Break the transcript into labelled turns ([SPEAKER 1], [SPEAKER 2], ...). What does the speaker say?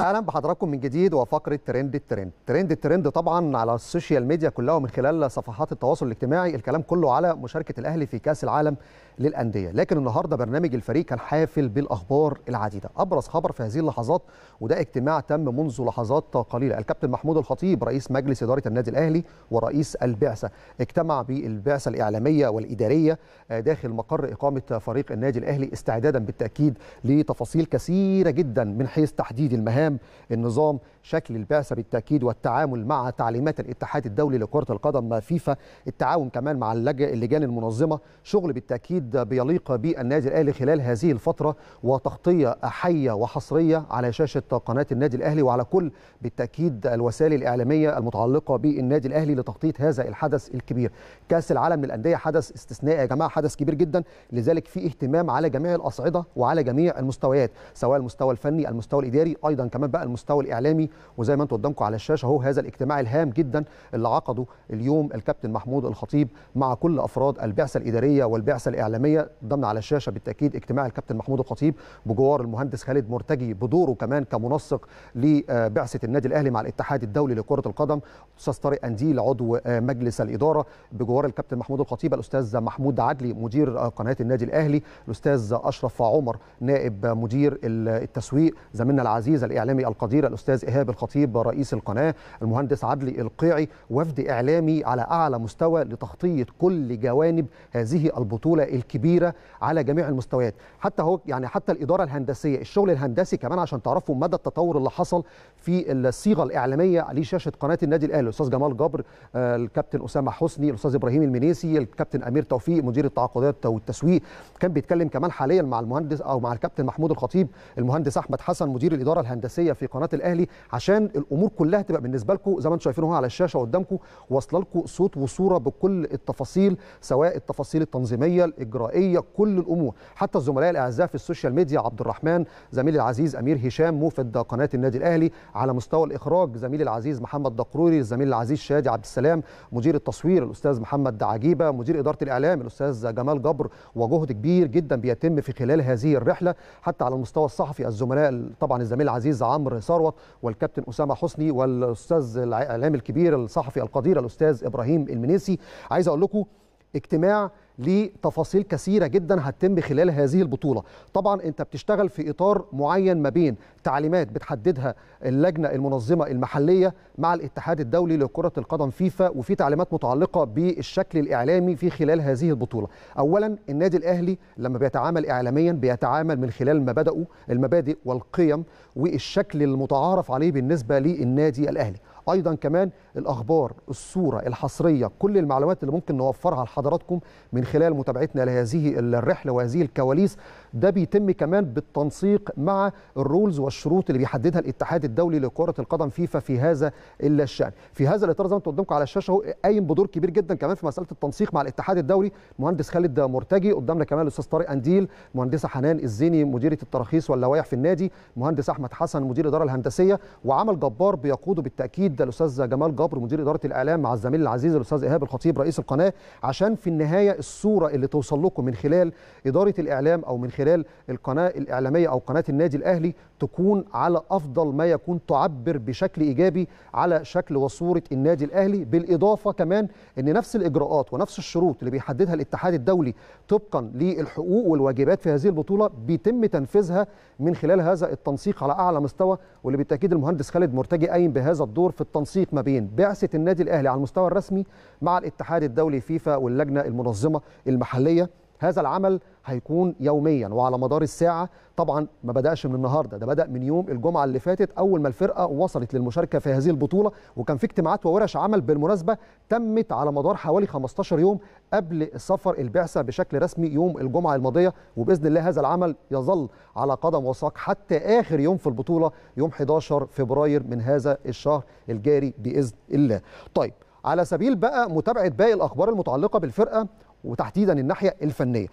[SPEAKER 1] اهلا بحضراتكم من جديد وفقره ترند الترند ترند الترند طبعا على السوشيال ميديا كلها ومن خلال صفحات التواصل الاجتماعي الكلام كله على مشاركه الاهلي في كاس العالم للانديه لكن النهارده برنامج الفريق كان حافل بالاخبار العديده ابرز خبر في هذه اللحظات وده اجتماع تم منذ لحظات قليله الكابتن محمود الخطيب رئيس مجلس اداره النادي الاهلي ورئيس البعثه اجتمع بالبعثه الاعلاميه والاداريه آه، داخل مقر اقامه فريق النادي الاهلي استعدادا بالتاكيد لتفاصيل كثيره جدا من حيث تحديد المهام أمام النظام شكل البعثة بالتأكيد والتعامل مع تعليمات الاتحاد الدولي لكرة القدم فيفا التعاون كمان مع اللجان المنظمة شغل بالتأكيد بيليق بالنادي الأهلي خلال هذه الفترة وتغطية حية وحصرية على شاشة قناة النادي الأهلي وعلى كل بالتأكيد الوسائل الإعلامية المتعلقة بالنادي الأهلي لتغطية هذا الحدث الكبير كأس العالم للأندية حدث استثنائي يا جماعة حدث كبير جدا لذلك في اهتمام على جميع الأصعدة وعلى جميع المستويات سواء المستوى الفني المستوى الإداري أيضا كمان بقى المستوى الاعلامي وزي ما انتم قدامكم على الشاشه اهو هذا الاجتماع الهام جدا اللي عقده اليوم الكابتن محمود الخطيب مع كل افراد البعثه الاداريه والبعثه الاعلاميه ضمن على الشاشه بالتاكيد اجتماع الكابتن محمود الخطيب بجوار المهندس خالد مرتجي بدوره كمان كمنسق لبعثه النادي الاهلي مع الاتحاد الدولي لكره القدم استاذ طارق انديل عضو مجلس الاداره بجوار الكابتن محمود الخطيب الاستاذ محمود عدلي مدير قناه النادي الاهلي الاستاذ اشرف عمر نائب مدير التسويق زميلنا العزيز الإعلامي الإعلامي القدير الأستاذ إيهاب الخطيب رئيس القناة المهندس عدلي القيعي وفد إعلامي على أعلى مستوى لتغطية كل جوانب هذه البطولة الكبيرة على جميع المستويات حتى هو يعني حتى الإدارة الهندسية الشغل الهندسي كمان عشان تعرفوا مدى التطور اللي حصل في الصيغة الإعلامية لشاشة قناة النادي الأهلي الأستاذ جمال جبر آه، الكابتن أسامة حسني الأستاذ إبراهيم المنيسي الكابتن أمير توفيق مدير التعاقدات والتسويق كان بيتكلم كمان حاليا مع المهندس أو مع الكابتن محمود الخطيب المهندس أحمد حسن مدير الإدارة الهندسية الاساسيه في قناه الاهلي عشان الامور كلها تبقى بالنسبه لكم زي ما انتم شايفين اهو على الشاشه قدامكم واصله لكم صوت وصوره بكل التفاصيل سواء التفاصيل التنظيميه الاجرائيه كل الامور حتى الزملاء الاعزاء في السوشيال ميديا عبد الرحمن زميلي العزيز امير هشام موفد قناه النادي الاهلي على مستوى الاخراج زميلي العزيز محمد دقروري الزميل العزيز شادي عبد السلام مدير التصوير الاستاذ محمد عجيبه مدير اداره الاعلام الاستاذ جمال جبر وجهد كبير جدا بيتم في خلال هذه الرحله حتى على المستوى الصحفي الزملاء طبعا الزميل العزيز عمرو ثروت والكابتن اسامه حسني والاستاذ الاعلامي الكبير الصحفي القدير الاستاذ ابراهيم المنيسي عايز اقول لكم اجتماع لتفاصيل كثيره جدا هتتم خلال هذه البطوله طبعا انت بتشتغل في اطار معين ما بين تعليمات بتحددها اللجنه المنظمه المحليه مع الاتحاد الدولي لكره القدم فيفا وفي تعليمات متعلقه بالشكل الاعلامي في خلال هذه البطوله اولا النادي الاهلي لما بيتعامل اعلاميا بيتعامل من خلال مبادئه المبادئ والقيم والشكل المتعارف عليه بالنسبه للنادي الاهلي ايضا كمان الاخبار الصوره الحصريه كل المعلومات اللي ممكن نوفرها لحضراتكم من خلال متابعتنا لهذه الرحله وهذه الكواليس ده بيتم كمان بالتنسيق مع الرولز والشروط اللي بيحددها الاتحاد الدولي لكره القدم فيفا في هذا الشان في هذا الاطار زي ما انتم قدامكم على الشاشه هو قايم بدور كبير جدا كمان في مساله التنسيق مع الاتحاد الدولي مهندس خالد مرتجي قدامنا كمان الاستاذ طارق انديل مهندسه حنان الزيني مديره التراخيص واللوائح في النادي مهندس احمد حسن مدير الاداره الهندسيه وعمل جبار بيقوده بالتاكيد الاستاذ جمال جبر مدير اداره الاعلام مع الزميل العزيز الاستاذ ايهاب الخطيب رئيس القناه عشان في النهايه الصوره اللي توصل لكم من خلال اداره الاعلام او من خلال خلال القناه الاعلاميه او قناه النادي الاهلي تكون على افضل ما يكون تعبر بشكل ايجابي على شكل وصوره النادي الاهلي بالاضافه كمان ان نفس الاجراءات ونفس الشروط اللي بيحددها الاتحاد الدولي طبقا للحقوق والواجبات في هذه البطوله بيتم تنفيذها من خلال هذا التنسيق على اعلى مستوى واللي بالتاكيد المهندس خالد مرتجي قايم بهذا الدور في التنسيق ما بين بعثه النادي الاهلي على المستوى الرسمي مع الاتحاد الدولي فيفا واللجنه المنظمه المحليه هذا العمل هيكون يوميا وعلى مدار الساعة طبعا ما بدأش من النهاردة ده بدأ من يوم الجمعة اللي فاتت أول ما الفرقة وصلت للمشاركة في هذه البطولة وكان في اجتماعات وورش عمل بالمناسبة تمت على مدار حوالي 15 يوم قبل السفر البعثة بشكل رسمي يوم الجمعة الماضية وبإذن الله هذا العمل يظل على قدم وساق حتى آخر يوم في البطولة يوم 11 فبراير من هذا الشهر الجاري بإذن الله طيب على سبيل بقى متابعة باقي الأخبار المتعلقة بالفرقة وتحديدا الناحيه الفنيه